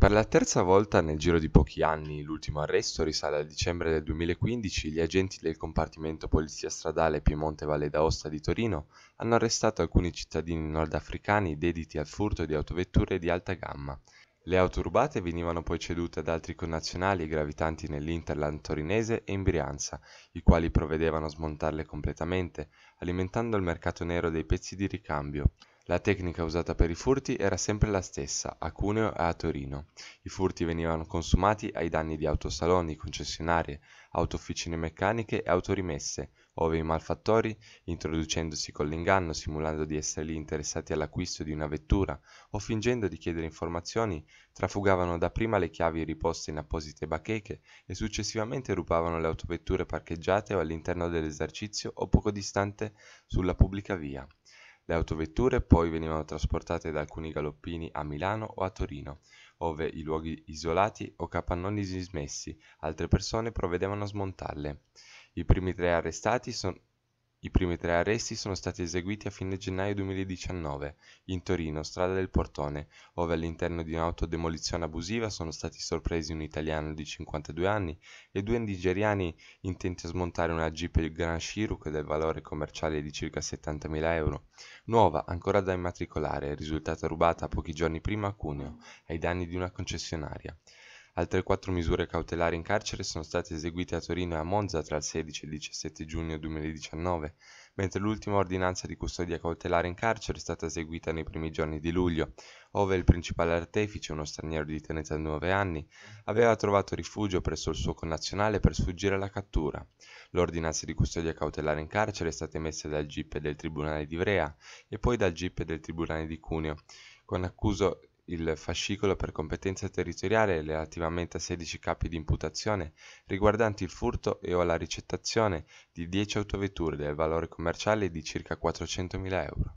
Per la terza volta nel giro di pochi anni, l'ultimo arresto risale al dicembre del 2015, gli agenti del compartimento Polizia Stradale Piemonte Valle d'Aosta di Torino hanno arrestato alcuni cittadini nordafricani dediti al furto di autovetture di alta gamma. Le auto rubate venivano poi cedute ad altri connazionali gravitanti nell'Interland torinese e in Brianza, i quali provvedevano a smontarle completamente, alimentando il mercato nero dei pezzi di ricambio. La tecnica usata per i furti era sempre la stessa, a Cuneo e a Torino. I furti venivano consumati ai danni di autosaloni, concessionarie, autofficine meccaniche e autorimesse, ove i malfattori, introducendosi con l'inganno, simulando di essere lì interessati all'acquisto di una vettura o fingendo di chiedere informazioni, trafugavano dapprima le chiavi riposte in apposite bacheche e successivamente rubavano le autovetture parcheggiate o all'interno dell'esercizio o poco distante sulla pubblica via. Le autovetture poi venivano trasportate da alcuni galoppini a Milano o a Torino, ove i luoghi isolati o capannoni dismessi, altre persone provvedevano a smontarle. I primi tre arrestati son- i primi tre arresti sono stati eseguiti a fine gennaio 2019, in Torino, strada del Portone, ove all'interno di un'autodemolizione abusiva sono stati sorpresi un italiano di 52 anni e due nigeriani intenti a smontare una Jeep Grand Cherokee del valore commerciale di circa 70.000 euro, nuova ancora da immatricolare, risultata rubata pochi giorni prima a Cuneo, ai danni di una concessionaria. Altre quattro misure cautelari in carcere sono state eseguite a Torino e a Monza tra il 16 e il 17 giugno 2019, mentre l'ultima ordinanza di custodia cautelare in carcere è stata eseguita nei primi giorni di luglio, ove il principale artefice, uno straniero di 39 anni, aveva trovato rifugio presso il suo connazionale per sfuggire alla cattura. L'ordinanza di custodia cautelare in carcere è stata emessa dal GIP del Tribunale di Ivrea e poi dal GIP del Tribunale di Cuneo, con accuso il fascicolo per competenza territoriale relativamente a 16 capi di imputazione riguardanti il furto e o la ricettazione di 10 autovetture del valore commerciale di circa 400.000 euro.